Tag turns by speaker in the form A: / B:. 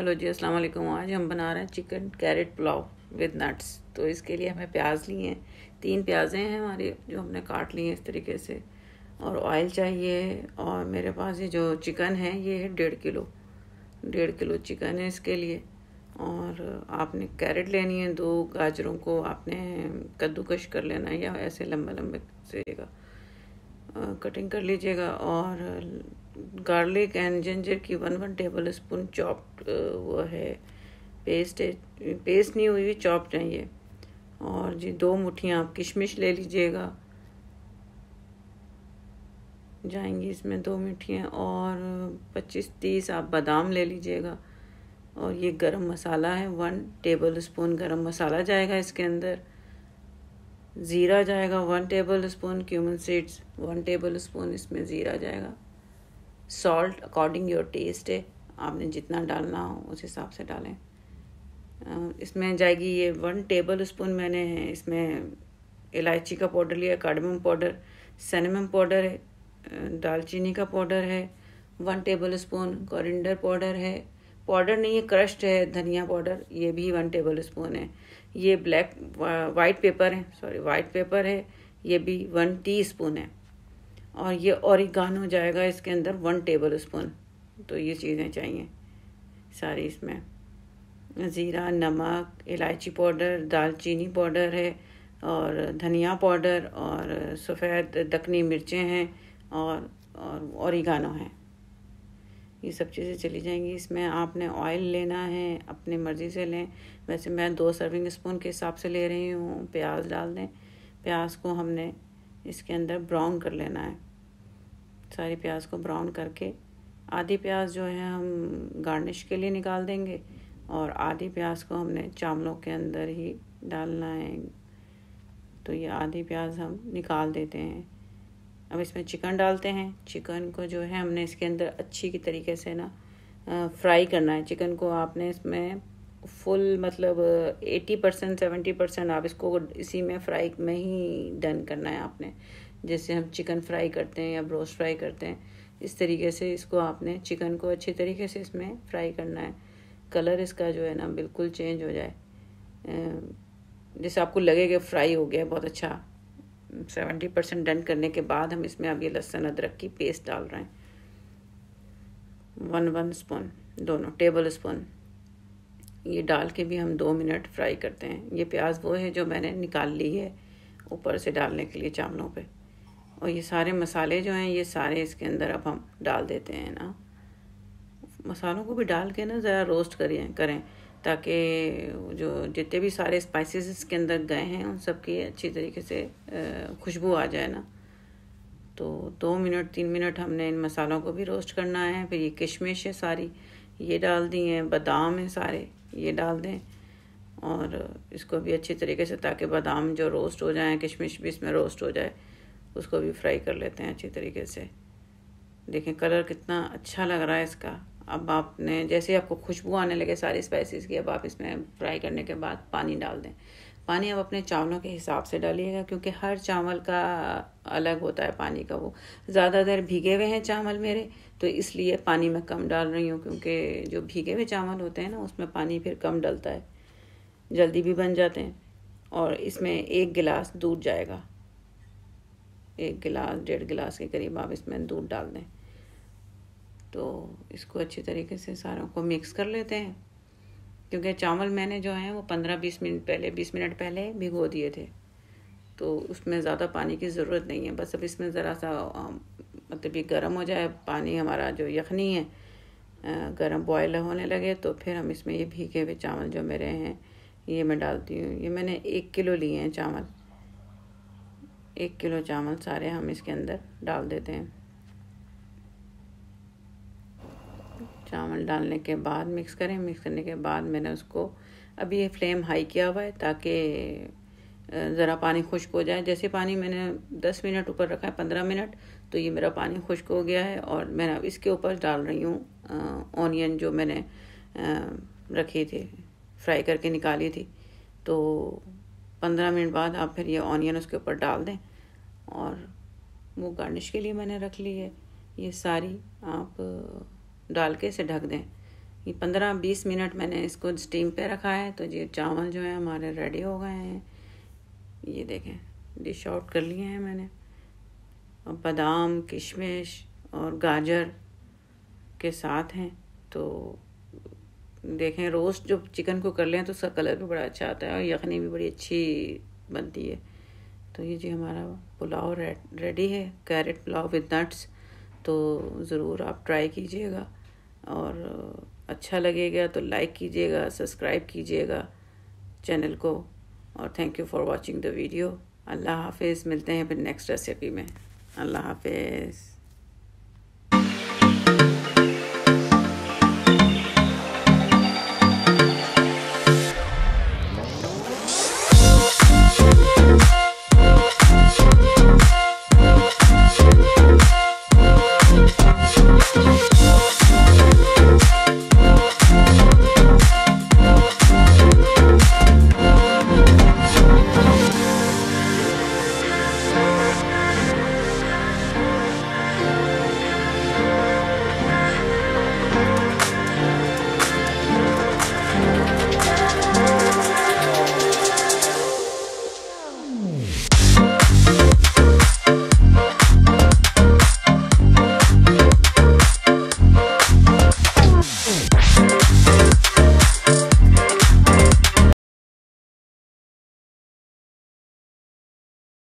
A: hello जी अस्सलाम वालेकुम आज हम बना रहे हैं chicken carrot pulao with nuts तो इसके लिए हमें प्याज लिए हैं तीन प्याजें हैं हमारी जो हमने काट लिए हैं इस तरीके से और ऑयल चाहिए और मेरे पास ये जो चिकन है ये है डेढ़ किलो डेढ़ किलो चिकन है इसके लिए और आपने कैरेट लेनी है दो गाजरों को आपने कद्दूकश कर लेना है या ऐसे लंबे लंबे से कटिंग कर लीजिएगा और गार्लिक एंड जिंजर की one one tablespoon chopped वो है पेस्ट पेस्ट नहीं हुई चॉप्ड है ये और जी दो मुठियाँ आप किशमिश ले लीजिएगा जाएंगी इसमें दो मिठियाँ और पच्चीस तीस आप बादाम ले लीजिएगा और ये गरम मसाला है वन टेबल स्पून गरम मसाला जाएगा इसके अंदर ज़ीरा जाएगा one tablespoon cumin seeds one tablespoon इसमें ज़ीरा जाएगा सॉल्ट अकॉर्डिंग योर टेस्ट है आपने जितना डालना हो उस हिसाब से डालें इसमें जाएगी ये वन टेबल स्पून मैंने इसमें इलायची का पाउडर लिया कार्डमम पाउडर सनमम पाउडर है दालचीनी का पाउडर है one tablespoon coriander powder है पाउडर नहीं है क्रश्ड है धनिया पाउडर ये भी वन टेबल स्पून है ये ब्लैक वाइट पेपर है सॉरी वाइट पेपर है ये भी वन टी स्पून है और ये गान हो जाएगा इसके अंदर वन टेबल स्पून तो ये चीज़ें चाहिए सारी इसमें ज़ीरा नमक इलायची पाउडर दालचीनी पाउडर है और धनिया पाउडर और सफ़ेद दखनी मिर्चें हैं और और औरिगानो हैं ये सब चीज़ें चली जाएंगी इसमें आपने ऑयल लेना है अपनी मर्ज़ी से लें वैसे मैं दो सर्विंग स्पून के हिसाब से ले रही हूँ प्याज डाल दें प्याज को हमने इसके अंदर ब्राउन कर लेना है सारे प्याज को ब्राउन करके आधी प्याज जो है हम गार्निश के लिए निकाल देंगे और आधी प्याज को हमने चावलों के अंदर ही डालना है तो ये आधी प्याज हम निकाल देते हैं अब इसमें चिकन डालते हैं चिकन को जो है हमने इसके अंदर अच्छी की तरीके से ना फ्राई करना है चिकन को आपने इसमें फुल मतलब एटी परसेंट सेवेंटी परसेंट आप इसको इसी में फ्राई में ही डन करना है आपने जैसे हम चिकन फ्राई करते हैं या ब्रोस्ट फ्राई करते हैं इस तरीके से इसको आपने चिकन को अच्छी तरीके से इसमें फ्राई करना है कलर इसका जो है ना बिल्कुल चेंज हो जाए जैसे आपको लगेगा फ्राई हो गया बहुत अच्छा सेवेंटी परसेंट डन करने के बाद हम इसमें अब ये लहसुन अदरक की पेस्ट डाल रहे हैं वन वन स्पून दोनों टेबल स्पून ये डाल के भी हम दो मिनट फ्राई करते हैं ये प्याज वो है जो मैंने निकाल ली है ऊपर से डालने के लिए चावलों पे और ये सारे मसाले जो हैं ये सारे इसके अंदर अब हम डाल देते हैं ना मसालों को भी डाल के ना ज़रा रोस्ट करें करें ताकि जो जितने भी सारे स्पाइसेस इसके अंदर गए हैं उन सब की अच्छी तरीके से खुशबू आ जाए ना तो दो मिनट तीन मिनट हमने इन मसालों को भी रोस्ट करना है फिर ये किशमिश है सारी ये डाल दी हैं बादाम हैं सारे ये डाल दें और इसको भी अच्छी तरीके से ताकि बादाम जो रोस्ट हो जाए किशमिश भी इसमें रोस्ट हो जाए उसको भी फ्राई कर लेते हैं अच्छी तरीके से देखें कलर कितना अच्छा लग रहा है इसका अब आपने जैसे ही आपको खुशबू आने लगे सारी स्पाइसेस की अब आप इसमें फ्राई करने के बाद पानी डाल दें पानी आप अपने चावलों के हिसाब से डालिएगा क्योंकि हर चावल का अलग होता है पानी का वो ज़्यादा देर भीगे हुए हैं चावल मेरे तो इसलिए पानी मैं कम डाल रही हूँ क्योंकि जो भीगे हुए चावल होते हैं ना उसमें पानी फिर कम डलता है जल्दी भी बन जाते हैं और इसमें एक गिलास दूध जाएगा एक गिलास डेढ़ गिलास के करीब आप इसमें दूध डाल दें तो इसको अच्छी तरीके से सारों को मिक्स कर लेते हैं क्योंकि चावल मैंने जो है वो पंद्रह बीस मिनट पहले बीस मिनट पहले भिगो दिए थे तो उसमें ज़्यादा पानी की ज़रूरत नहीं है बस अब इसमें ज़रा सा मतलब ये गर्म हो जाए पानी हमारा जो यखनी है गर्म बॉयल होने लगे तो फिर हम इसमें ये भीगे हुए चावल जो मेरे हैं ये मैं डालती हूँ ये मैंने एक किलो लिए हैं चावल एक किलो चावल सारे हम इसके अंदर डाल देते हैं चावल डालने के बाद मिक्स करें मिक्स करने के बाद मैंने उसको अभी ये फ्लेम हाई किया हुआ है ताकि ज़रा पानी खुश्क हो जाए जैसे पानी मैंने दस मिनट ऊपर रखा है पंद्रह मिनट तो ये मेरा पानी खुश्क हो गया है और मैं अब इसके ऊपर डाल रही हूँ ऑनियन जो मैंने रखी थी फ्राई करके निकाली थी तो पंद्रह मिनट बाद आप फिर ये ऑनियन उसके ऊपर डाल दें और वो गार्निश के लिए मैंने रख ली है ये सारी आप डाल के इसे ढक दें ये पंद्रह बीस मिनट मैंने इसको स्टीम पे रखा है तो ये चावल जो है हमारे रेडी हो गए हैं ये देखें डिश आउट कर लिए हैं मैंने और बादाम किशमिश और गाजर के साथ हैं तो देखें रोस्ट जो चिकन को कर लें तो उसका कलर भी बड़ा अच्छा आता है और यखनी भी बड़ी अच्छी बनती है तो ये जी हमारा पुलाव रेडी है कैरेट पुलाव विद नट्स तो ज़रूर आप ट्राई कीजिएगा और अच्छा लगेगा तो लाइक कीजिएगा सब्सक्राइब कीजिएगा चैनल को और thank you for watching the video अल्लाह हाफिज़ मिलते हैं फिर नेक्स्ट रेसिपी में अल्लाह हाफिज़